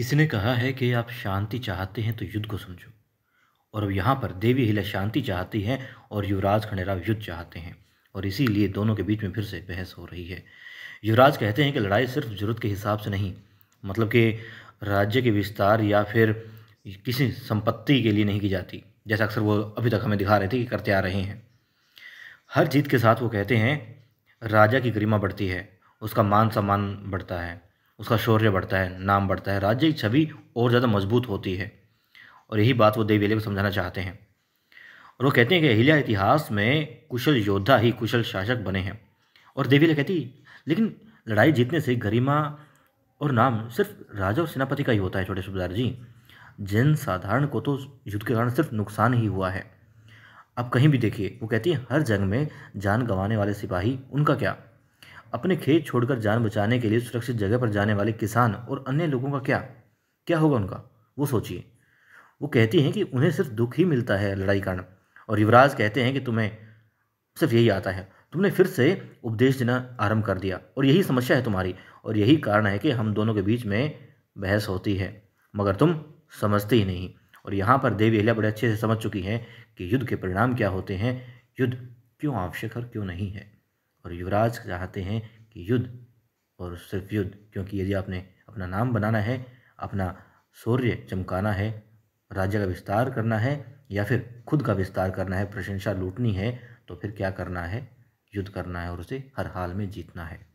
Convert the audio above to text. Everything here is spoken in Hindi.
किसी ने कहा है कि आप शांति चाहते हैं तो युद्ध को समझो और अब यहाँ पर देवी हिला शांति चाहती हैं और युवराज खंडेराव युद्ध चाहते हैं और इसीलिए दोनों के बीच में फिर से बहस हो रही है युवराज कहते हैं कि लड़ाई सिर्फ जरूरत के हिसाब से नहीं मतलब कि राज्य के विस्तार या फिर किसी संपत्ति के लिए नहीं की जाती जैसा अक्सर वो अभी तक हमें दिखा रहे थे कि करते आ रहे हैं हर जीत के साथ वो कहते हैं राजा की गरिमा बढ़ती है उसका मान सम्मान बढ़ता है उसका शौर्य बढ़ता है नाम बढ़ता है राज्य की छवि और ज़्यादा मजबूत होती है और यही बात वो देवी अहिल्या को समझाना चाहते हैं और वो कहते हैं कि अहिल्या इतिहास में कुशल योद्धा ही कुशल शासक बने हैं और देवी अहिल्या कहती लेकिन लड़ाई जीतने से गरिमा और नाम सिर्फ राजा और सेनापति का ही होता है छोटे सुबेदार जी जन साधारण को तो युद्ध के कारण सिर्फ नुकसान ही हुआ है आप कहीं भी देखिए वो कहती है हर जंग में जान गंवाने वाले सिपाही उनका क्या अपने खेत छोड़कर जान बचाने के लिए सुरक्षित जगह पर जाने वाले किसान और अन्य लोगों का क्या क्या होगा उनका वो सोचिए वो कहती हैं कि उन्हें सिर्फ दुख ही मिलता है लड़ाई कारण और युवराज कहते हैं कि तुम्हें सिर्फ यही आता है तुमने फिर से उपदेश देना आरंभ कर दिया और यही समस्या है तुम्हारी और यही कारण है कि हम दोनों के बीच में बहस होती है मगर तुम समझते ही नहीं और यहाँ पर देवी अहिल्या बड़े अच्छे से समझ चुकी हैं कि युद्ध के परिणाम क्या होते हैं युद्ध क्यों आवश्यक और क्यों नहीं है और युवराज चाहते हैं कि युद्ध और सिर्फ युद्ध क्योंकि यदि आपने अपना नाम बनाना है अपना सूर्य चमकाना है राज्य का विस्तार करना है या फिर खुद का विस्तार करना है प्रशंसा लूटनी है तो फिर क्या करना है युद्ध करना है और उसे हर हाल में जीतना है